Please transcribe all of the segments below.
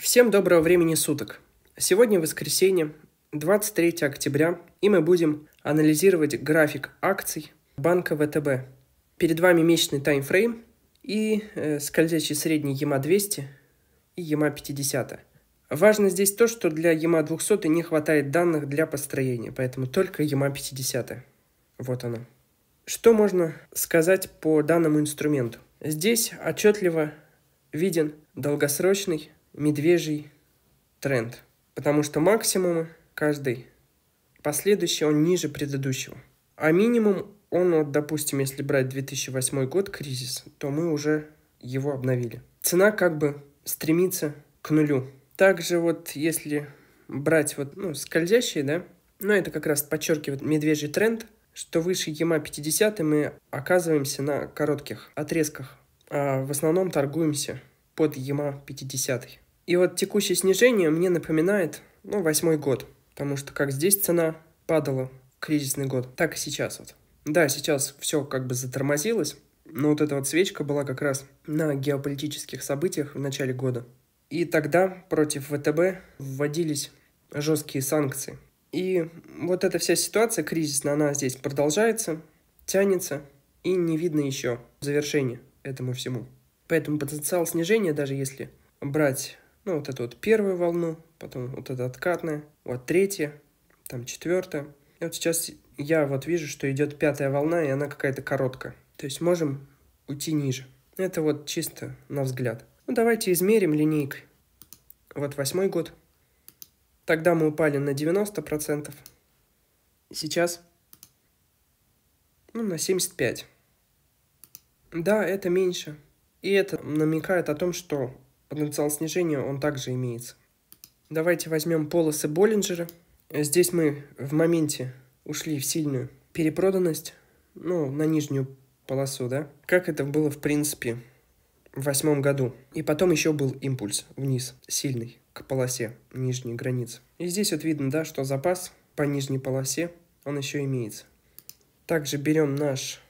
Всем доброго времени суток. Сегодня воскресенье, 23 октября, и мы будем анализировать график акций банка ВТБ. Перед вами месячный таймфрейм и э, скользящий средний ЕМА-200 и ЕМА-50. Важно здесь то, что для ЕМА-200 не хватает данных для построения, поэтому только ЕМА-50. Вот она. Что можно сказать по данному инструменту? Здесь отчетливо виден долгосрочный медвежий тренд, потому что максимум каждый последующий, он ниже предыдущего. А минимум он, вот, допустим, если брать 2008 год, кризис, то мы уже его обновили. Цена как бы стремится к нулю. Также вот если брать вот, ну, скользящие, да, но ну, это как раз подчеркивает медвежий тренд, что выше ЕМА 50 мы оказываемся на коротких отрезках, а в основном торгуемся под ЕМА 50. И вот текущее снижение мне напоминает, ну, восьмой год, потому что как здесь цена падала, кризисный год, так и сейчас вот. Да, сейчас все как бы затормозилось, но вот эта вот свечка была как раз на геополитических событиях в начале года. И тогда против ВТБ вводились жесткие санкции. И вот эта вся ситуация кризисная, она здесь продолжается, тянется, и не видно еще завершения этому всему. Поэтому потенциал снижения, даже если брать ну, вот эту вот первую волну, потом вот это откатная, вот третья, там четвертая. И вот сейчас я вот вижу, что идет пятая волна, и она какая-то короткая. То есть можем уйти ниже. Это вот чисто на взгляд. Ну, давайте измерим линейкой. Вот восьмой год. Тогда мы упали на 90%. Сейчас ну, на 75%. Да, это меньше. И это намекает о том, что потенциал снижения, он также имеется. Давайте возьмем полосы Боллинджера. Здесь мы в моменте ушли в сильную перепроданность, ну, на нижнюю полосу, да? Как это было, в принципе, в восьмом году. И потом еще был импульс вниз, сильный, к полосе нижней границы. И здесь вот видно, да, что запас по нижней полосе, он еще имеется. Также берем наш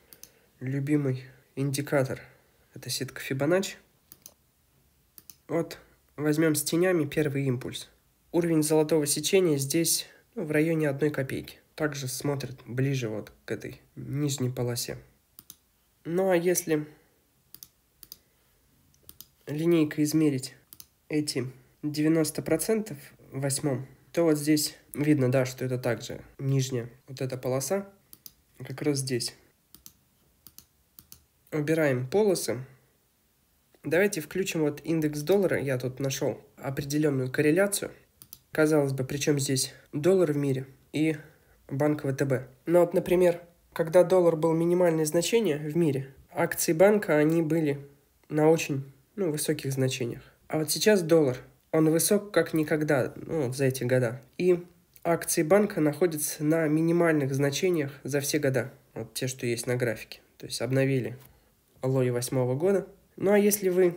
любимый индикатор, это сетка Fibonacci. Вот возьмем с тенями первый импульс. Уровень золотого сечения здесь ну, в районе одной копейки. Также смотрит ближе вот к этой нижней полосе. Ну а если линейкой измерить эти 90% в восьмом, то вот здесь видно, да, что это также нижняя вот эта полоса, как раз здесь. Убираем полосы, Давайте включим вот индекс доллара. Я тут нашел определенную корреляцию. Казалось бы, причем здесь доллар в мире и банк ВТБ. Но ну, вот, например, когда доллар был минимальное значение в мире, акции банка, они были на очень ну, высоких значениях. А вот сейчас доллар, он высок как никогда ну, за эти года. И акции банка находятся на минимальных значениях за все года. Вот те, что есть на графике. То есть обновили лои восьмого года – ну а если вы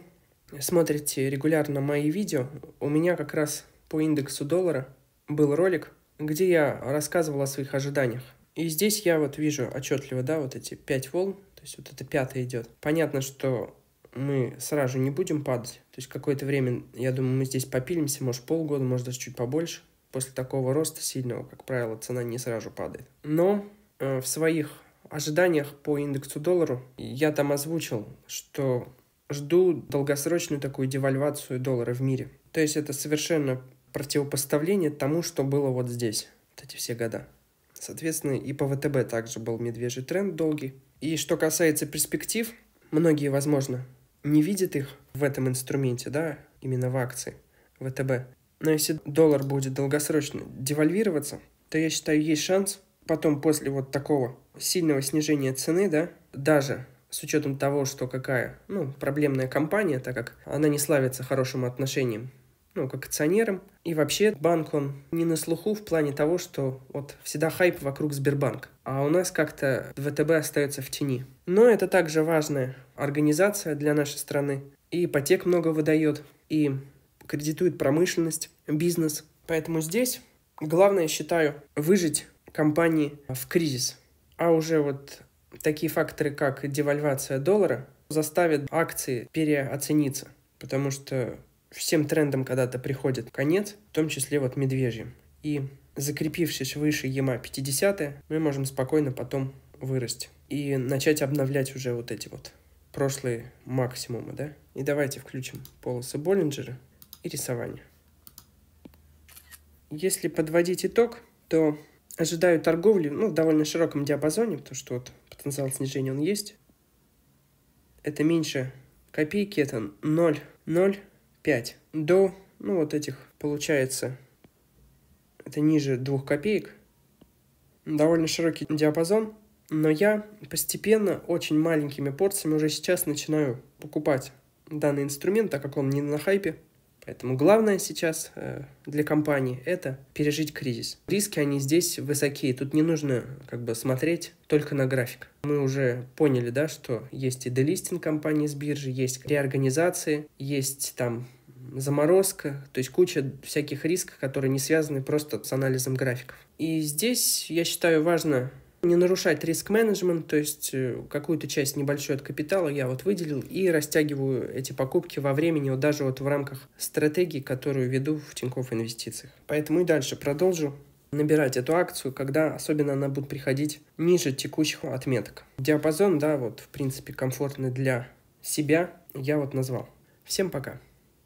смотрите регулярно мои видео, у меня как раз по индексу доллара был ролик, где я рассказывал о своих ожиданиях. И здесь я вот вижу отчетливо, да, вот эти пять волн, то есть вот это пятое идет. Понятно, что мы сразу не будем падать. То есть какое-то время, я думаю, мы здесь попилимся, может полгода, может даже чуть побольше. После такого роста сильного, как правило, цена не сразу падает. Но э, в своих ожиданиях по индексу доллару я там озвучил, что жду долгосрочную такую девальвацию доллара в мире. То есть это совершенно противопоставление тому, что было вот здесь, вот эти все года. Соответственно, и по ВТБ также был медвежий тренд долгий. И что касается перспектив, многие, возможно, не видят их в этом инструменте, да, именно в акции ВТБ. Но если доллар будет долгосрочно девальвироваться, то я считаю, есть шанс потом после вот такого сильного снижения цены, да, даже с учетом того, что какая, ну, проблемная компания, так как она не славится хорошим отношением, ну, к акционерам. И вообще банк, он не на слуху в плане того, что вот всегда хайп вокруг Сбербанк. А у нас как-то ВТБ остается в тени. Но это также важная организация для нашей страны. И ипотек много выдает, и кредитует промышленность, бизнес. Поэтому здесь главное, считаю, выжить компании в кризис. А уже вот такие факторы, как девальвация доллара, заставят акции переоцениться, потому что всем трендам когда-то приходит конец, в том числе вот медвежьим. И закрепившись выше ЕМА 50, мы можем спокойно потом вырасти и начать обновлять уже вот эти вот прошлые максимумы, да? И давайте включим полосы Боллинджера и рисование. Если подводить итог, то ожидаю торговли ну, в довольно широком диапазоне, потому что вот потенциал снижения он есть. Это меньше копейки, это 0,05 до, ну, вот этих, получается, это ниже 2 копеек. Довольно широкий диапазон, но я постепенно, очень маленькими порциями уже сейчас начинаю покупать данный инструмент, так как он не на хайпе. Поэтому главное сейчас э, для компании – это пережить кризис. Риски, они здесь высокие, тут не нужно как бы смотреть только на график. Мы уже поняли, да, что есть и делистинг компании с биржи, есть реорганизации, есть там заморозка, то есть куча всяких рисков, которые не связаны просто с анализом графиков. И здесь, я считаю, важно не нарушать риск-менеджмент, то есть э, какую-то часть небольшую от капитала я вот выделил и растягиваю эти покупки во времени, вот даже вот в рамках стратегии, которую веду в Тинькофф Инвестициях. Поэтому и дальше продолжу набирать эту акцию, когда особенно она будет приходить ниже текущих отметок. Диапазон, да, вот в принципе комфортный для себя я вот назвал. Всем пока!